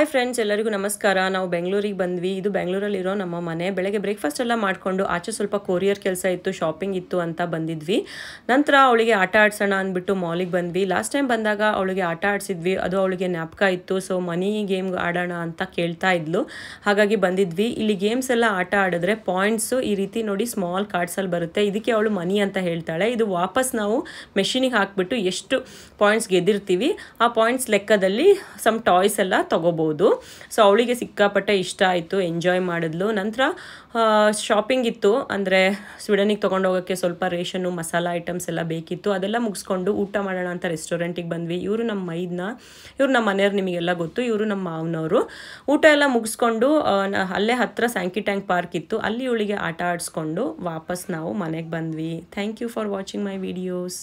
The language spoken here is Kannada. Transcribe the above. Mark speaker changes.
Speaker 1: ಹಾಯ್ ಫ್ರೆಂಡ್ಸ್ ಎಲ್ಲರಿಗೂ ನಮಸ್ಕಾರ ನಾವು ಬೆಂಗಳೂರಿಗೆ ಬಂದ್ವಿ ಇದು ಬೆಂಗಳೂರಲ್ಲಿರೋ ನಮ್ಮ ಮನೆ ಬೆಳಗ್ಗೆ ಬ್ರೇಕ್ಫಾಸ್ಟ್ ಎಲ್ಲ ಮಾಡಿಕೊಂಡು ಆಚೆ ಸ್ವಲ್ಪ ಕೊರಿಯರ್ ಕೆಲಸ ಇತ್ತು ಶಾಪಿಂಗ್ ಇತ್ತು ಅಂತ ಬಂದಿದ್ವಿ ನಂತರ ಅವಳಿಗೆ ಆಟ ಆಡ್ಸೋಣ ಅಂದ್ಬಿಟ್ಟು ಮಾಲಿಗೆ ಬಂದ್ವಿ ಲಾಸ್ಟ್ ಟೈಮ್ ಬಂದಾಗ ಅವಳಿಗೆ ಆಟ ಆಡಿಸಿದ್ವಿ ಅದು ಅವಳಿಗೆ ಜ್ಞಾಪಕ ಇತ್ತು ಸೊ ಮನಿ ಗೇಮ್ ಆಡೋಣ ಅಂತ ಕೇಳ್ತಾ ಇದ್ಲು ಹಾಗಾಗಿ ಬಂದಿದ್ವಿ ಇಲ್ಲಿ ಗೇಮ್ಸ್ ಎಲ್ಲ ಆಟ ಆಡಿದ್ರೆ ಪಾಯಿಂಟ್ಸು ಈ ರೀತಿ ನೋಡಿ ಸ್ಮಾಲ್ ಕಾರ್ಡ್ಸಲ್ಲಿ ಬರುತ್ತೆ ಇದಕ್ಕೆ ಅವಳು ಮನಿ ಅಂತ ಹೇಳ್ತಾಳೆ ಇದು ವಾಪಸ್ ನಾವು ಮೆಷಿನಿಗೆ ಹಾಕ್ಬಿಟ್ಟು ಎಷ್ಟು ಪಾಯಿಂಟ್ಸ್ ಗೆದ್ದಿರ್ತೀವಿ ಆ ಪಾಯಿಂಟ್ಸ್ ಲೆಕ್ಕದಲ್ಲಿ ಸಮ್ ಟಾಯ್ಸ್ ಎಲ್ಲ ತೊಗೋಬೋದು ಹೇಳ್ಬೋದು ಸೊ ಅವಳಿಗೆ ಸಿಕ್ಕಾಪಟ್ಟೆ ಇಷ್ಟ ಆಯಿತು ಎಂಜಾಯ್ ಮಾಡಿದ್ಲು ನಂತರ ಶಾಪಿಂಗ್ ಇತ್ತು ಅಂದರೆ ಸ್ವೀಡನಿಗೆ ತೊಗೊಂಡೋಗೋಕ್ಕೆ ಸ್ವಲ್ಪ ರೇಷನ್ನು ಮಸಾಲ ಐಟಮ್ಸ್ ಎಲ್ಲ ಬೇಕಿತ್ತು ಅದೆಲ್ಲ ಮುಗಿಸ್ಕೊಂಡು ಊಟ ಮಾಡೋಣ ಅಂತ ರೆಸ್ಟೋರೆಂಟಿಗೆ ಬಂದ್ವಿ ಇವರು ನಮ್ಮ ಮೈದ್ನ ಇವರು ನಮ್ಮ ಮನೆಯವ್ರು ನಿಮಗೆಲ್ಲ ಗೊತ್ತು ಇವರು ನಮ್ಮ ಮಾವನವರು ಊಟ ಎಲ್ಲ ಮುಗಿಸ್ಕೊಂಡು ಅಲ್ಲೇ ಹತ್ತಿರ ಸ್ಯಾಂಕಿ ಟ್ಯಾಂಕ್ ಪಾರ್ಕ್ ಇತ್ತು ಅಲ್ಲಿ ಇವಳಿಗೆ ಆಟ ಆಡಿಸ್ಕೊಂಡು ವಾಪಸ್ ನಾವು ಮನೆಗೆ ಬಂದ್ವಿ thank you for watching my videos